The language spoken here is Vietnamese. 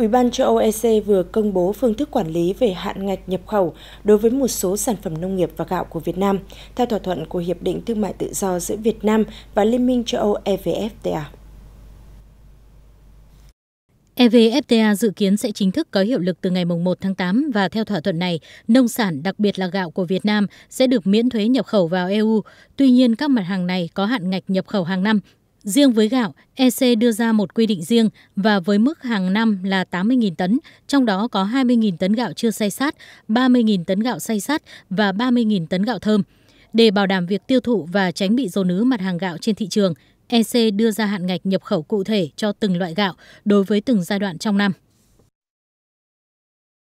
Ủy ban châu Âu EC vừa công bố phương thức quản lý về hạn ngạch nhập khẩu đối với một số sản phẩm nông nghiệp và gạo của Việt Nam, theo thỏa thuận của Hiệp định Thương mại Tự do giữa Việt Nam và Liên minh châu Âu EVFTA. EVFTA dự kiến sẽ chính thức có hiệu lực từ ngày 1 tháng 8 và theo thỏa thuận này, nông sản, đặc biệt là gạo của Việt Nam, sẽ được miễn thuế nhập khẩu vào EU. Tuy nhiên, các mặt hàng này có hạn ngạch nhập khẩu hàng năm Riêng với gạo, EC đưa ra một quy định riêng và với mức hàng năm là 80.000 tấn, trong đó có 20.000 tấn gạo chưa xay sát, 30.000 tấn gạo xay sát và 30.000 tấn gạo thơm. Để bảo đảm việc tiêu thụ và tránh bị dồn ứ mặt hàng gạo trên thị trường, EC đưa ra hạn ngạch nhập khẩu cụ thể cho từng loại gạo đối với từng giai đoạn trong năm.